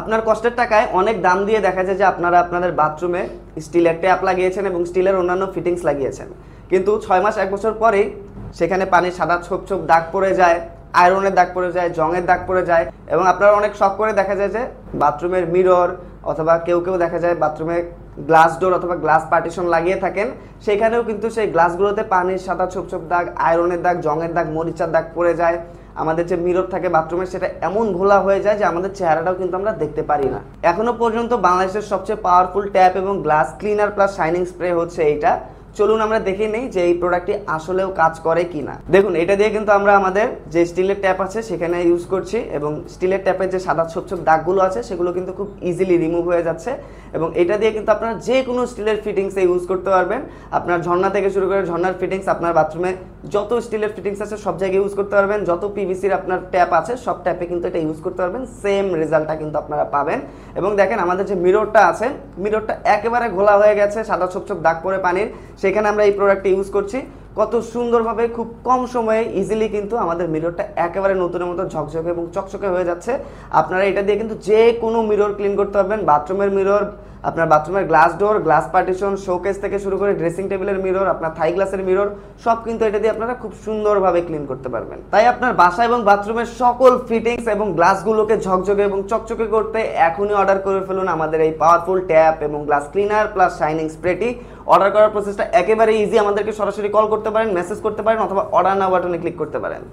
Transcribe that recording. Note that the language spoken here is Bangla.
আপনার কষ্টের টাকায় অনেক দাম দিয়ে দেখা যায় যে আপনারা আপনাদের বাথরুমে স্টিলের ট্যাপ লাগিয়েছেন এবং স্টিলের অন্যান্য ফিটিংস লাগিয়েছেন কিন্তু ছয় মাস এক বছর পরেই সেখানে পানির সাদা ছোপ ছোপ দাগ পড়ে যায় আয়রনের দাগ পড়ে যায় জঙের দাগ পড়ে যায় এবং আপনারা অনেক শখ করে দেখা যায় যে বাথরুমের মিরর অথবা কেউ কেউ দেখা যায় বাথরুমে গ্লাস ডোর অথবা গ্লাস পার্টিশন লাগিয়ে থাকেন সেখানেও কিন্তু সেই গ্লাসগুলোতে পানির সাদা ছোপ ছোপ দাগ আয়রনের দাগ জঙের দাগ মরিচার দাগ পড়ে যায় আমাদের যে মিরর থাকে বাথরুমের সেটা এমন ঘোলা হয়ে যায় যে আমাদের চেহারাটাও কিন্তু আমরা দেখতে পারি না এখনও পর্যন্ত বাংলাদেশের সবচেয়ে পাওয়ারফুল ট্যাপ এবং glass cleaner plus shining spray হচ্ছে এইটা চলুন আমরা দেখে নেই যে এই প্রোডাক্টটি আসলেও কাজ করে কি না দেখুন এটা দিয়ে কিন্তু আমরা আমাদের যে স্টিলের ট্যাপ আছে সেখানে ইউজ করছি এবং স্টিলের ট্যাপের যে সাদা ছোপ ছোপ দাগগুলো আছে সেগুলো কিন্তু খুব ইজিলি রিমুভ হয়ে যাচ্ছে এবং এটা দিয়ে কিন্তু আপনারা যে কোনো স্টিলের ফিটিংসে ইউজ করতে পারবেন আপনার ঝর্ণা থেকে শুরু করে ঝর্ণার ফিটিংস আপনার বাথরুমে যত স্টিলের ফিটিংস আছে সব জায়গায় ইউজ করতে পারবেন যত পিভিসির আপনার ট্যাপ আছে সব ট্যাপে কিন্তু এটা ইউজ করতে পারবেন সেম রেজাল্টটা কিন্তু আপনারা পাবেন এবং দেখেন আমাদের যে মিররটা আছে মিররটা একেবারে ঘোলা হয়ে গেছে সাদা ছোপ ছোপ দাগ পরে পানির সেখানে আমরা এই প্রোডাক্টটি ইউজ করছি কত সুন্দরভাবে খুব কম সময়ে ইজিলি কিন্তু আমাদের মিররটা একেবারে নতুনের মতো ঝকঝকে এবং চকচকে হয়ে যাচ্ছে আপনারা এটা দিয়ে কিন্তু যে কোনো মিরর ক্লিন করতে পারবেন বাথরুমের মিরর আপনার বাথরুমের glass door glass partition showcase থেকে শুরু করে ড্রেসিং টেবিলের মিরর আপনার থাই গ্লাসের মিরর সব কিন্তু এটা দিয়ে আপনারা খুব সুন্দরভাবে ক্লিন করতে পারবেন তাই আপনার বাসা এবং বাথরুমের সকল ফিটিংস এবং গ্লাসগুলোকে ঝকঝকে এবং চকচকে করতে এখনই অর্ডার করে ফেলুন আমাদের এই পাওয়ারফুল ট্যাপ এবং গ্লাস ক্লিনার প্লাস শাইনিং স্প্রেটি অর্ডার করার প্রসেসটা একেবারে ইজি আমাদেরকে সরাসরি কল করতে পারেন মেসেজ করতে পারেন অথবা অর্ডার না বাটনে ক্লিক করতে পারেন